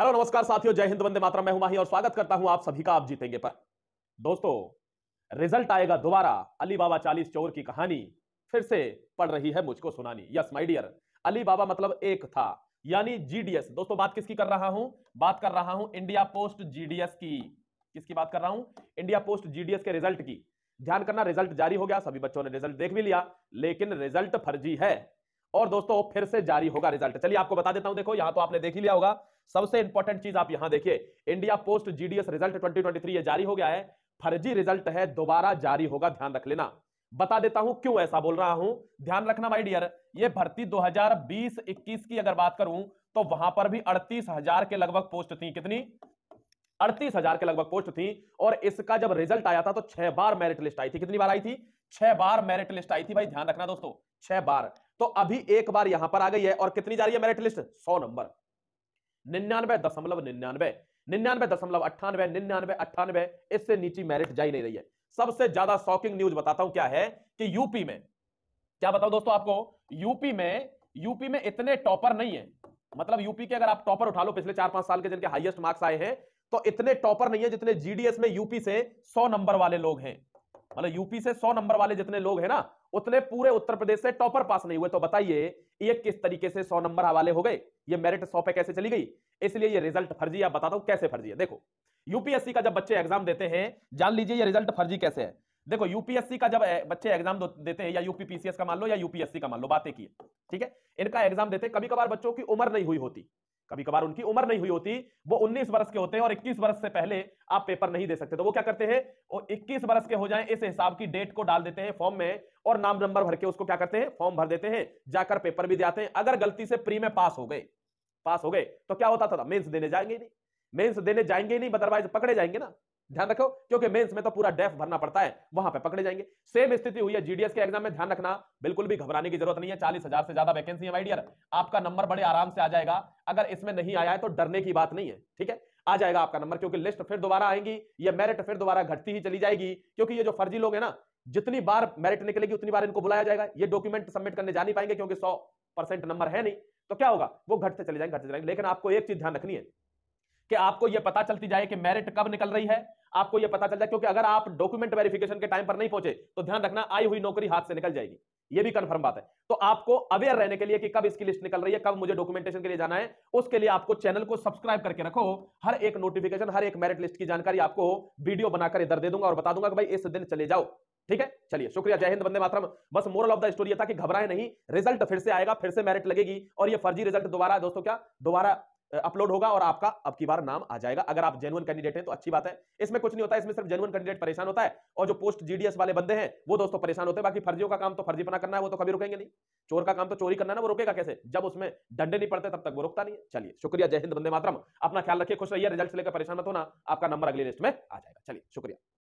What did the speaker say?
hello नमस्कार साथियों जय हिंद वंदे मातरम मैं हूं माही और स्वागत करता हूं आप सभी का आप जीतेंगे पर दोस्तों रिजल्ट आएगा दोबारा अली बाबा चालीस चोर की कहानी फिर से पढ़ रही है मुझको सुनानी yes my dear Ali Baba मतलब एक था यानी जीडीएस दोस्तों बात किसकी कर रहा हूं बात कर रहा हूं इंडिया पोस्ट जीडीएस की किसकी बात कर रहा हूं इंडिया पोस्ट जीडीएस के रिजल्ट की ध्यान करना रिजल्ट जारी हो गया सभी बच्चों ने रिजल्ट देख भी लिया लेकिन रिजल्ट फर्जी है और दोस्तों फिर से जारी होगा रिजल्ट चलिए आपको बता देता हूं देखो यहां तो आपने देख ही लिया होगा सबसे इंपॉर्टेंट चीज आप यहां देखिए इंडिया पोस्ट जीडीएस रिजल्ट 2023 ये जारी हो गया है फर्जी रिजल्ट है दोबारा जारी होगा ध्यान रख लेना बता देता हूं क्यों ऐसा बोल रहा हूं ध्यान रखना माय डियर ये भर्ती 2020-21 की अगर बात करूं तो वहां पर भी अड़तीस के लगभग पोस्ट थी कितनी अड़तीस के लगभग पोस्ट थी और इसका जब रिजल्ट आया था तो छह बार मेरिट लिस्ट आई थी कितनी बार आई थी छह बार मेरिट लिस्ट आई थी भाई ध्यान रखना दोस्तों छह बार तो अभी एक बार यहां पर आ गई है और कितनी जा रही है मेरिट लिस्ट सौ नंबर निन्यानवे दशमलव निन्यानवे निन्यानवे दशमलव अट्ठानवे निन्यानवे अट्ठानवे इससे नीचे मेरिट जा ही नहीं रही है सबसे ज्यादा शॉकिंग न्यूज बताता हूं क्या है कि यूपी में क्या बताऊं दोस्तों आपको यूपी में यूपी में इतने टॉपर नहीं है मतलब यूपी के अगर आप टॉपर उठा लो पिछले चार पांच साल के जिनके हाईएस्ट मार्क्स आए हैं तो इतने टॉपर नहीं है जितने जीडीएस में यूपी से सौ नंबर वाले लोग हैं मतलब यूपी से सौ नंबर वाले जितने लोग हैं ना उतने पूरे उत्तर प्रदेश से टॉपर पास नहीं हुए तो बताइए ये किस तरीके से सौ नंबर हवाले हो गए ये मेरिट सौ पे कैसे चली गई इसलिए ये रिजल्ट फर्जी आप बताता हूं कैसे फर्जी है देखो यूपीएससी का जब बच्चे एग्जाम देते हैं जान लीजिए ये रिजल्ट फर्जी कैसे है देखो यूपीएससी का जब बच्चे एग्जाम देते हैं या यूपीपीसीएस का मान लो या यूपीएससी का मान लो बातें की ठीक है इनका एग्जाम देते कभी कभार बच्चों की उम्र नहीं हुई होती कभी कभार उनकी उम्र नहीं हुई होती वो 19 वर्ष के होते हैं और 21 वर्ष से पहले आप पेपर नहीं दे सकते तो वो क्या करते हैं वो 21 वर्ष के हो जाए इस हिसाब की डेट को डाल देते हैं फॉर्म में और नाम नंबर भर के उसको क्या करते हैं फॉर्म भर देते हैं जाकर पेपर भी देते हैं अगर गलती से प्री में पास हो गए पास हो गए तो क्या होता था मेन्स देने जाएंगे नहीं मेन्स देने जाएंगे नहीं अदरवाइज पकड़े जाएंगे ना ध्यान रखो क्योंकि मेंस में तो पूरा डेफ भरना पड़ता है वहां पे पकड़े जाएंगे सेम स्थिति हुई है जीडीएस के एग्जाम में ध्यान रखना बिल्कुल भी घबराने की जरूरत नहीं है चालीस हजार से ज्यादा वैकेंसी है माइडियर आपका नंबर बड़े आराम से आ जाएगा अगर इसमें नहीं आया है तो डरने की बात नहीं है ठीक है आ जाएगा आपका नंबर क्योंकि लिस्ट फिर दोबारा आएंगी ये मेरिट फिर दोबारा घटती ही चली जाएगी क्योंकि ये जो फर्जी लोग है ना जितनी बार मेरिट निकलेगी उतनी बार इनको बुलाया जाएगा ये डॉक्यूमेंट सबमिट करने जा नहीं पाएंगे क्योंकि सौ नंबर है नहीं तो क्या होगा वो घटते चले जाएंगे घटते चले जाएंगे लेकिन आपको एक चीज ध्यान रखनी है कि आपको यह पता चलती जाए कि मेरिट कब निकल रही है आपको यह पता चल जाए क्योंकि अगर आप डॉक्यूमेंट वेरिफिकेशन के टाइम पर नहीं पहुंचे तो ध्यान रखना आई हुई नौकरी हाथ से निकल जाएगी ये भी कंफर्म बात है तो आपको अवेयर रहने के लिए कि कब इसकी लिस्ट निकल रही है कब मुझे डॉक्यूमेंटेशन के लिए जाना है उसके लिए आपको चैनल को सब्सक्राइब करके रखो हर एक नोटिफिकेशन हर एक मेरिट लिस्ट की जानकारी आपको वीडियो बनाकर इधर दे दूंगा और बता दूंगा कि भाई इस दिन चले जाओ ठीक है चलिए शुक्रिया जय हिंद बंदे मातरम बस मोरल ऑफ द स्टोरी था कि घबराए नहीं रिजल्ट फिर से आएगा फिर से मेरिट लगेगी और ये फर्जी रिजल्ट दोबारा दोस्तों क्या दोबारा अपलोड होगा और आपका अब की बार नाम आ जाएगा अगर आप जेनुअन कैंडिडेट हैं तो अच्छी बात है इसमें कुछ नहीं होता इसमें सिर्फ जेनुअन कैंडिडेट परेशान होता है और जो पोस्ट जीडीएस वाले बंदे हैं वो दोस्तों तो परेशान होते हैं बाकी फर्जियों का काम तो फर्जी करना है वो तो कभी रुकेंगे नहीं चोर का काम तो चोरी करना ना वो रुकेगा कैसे जब उसमें डंडे नहीं पड़ते तब तक वो रुकता नहीं है चलिए शुक्रिया जय हिंद बंदे मातरम अपना ख्याल रखिए खुश रहिए रिजल्ट लेकर परेशान मत होना आपका नंबर अगली लिस्ट में आ जाएगा चलिए शुक्रिया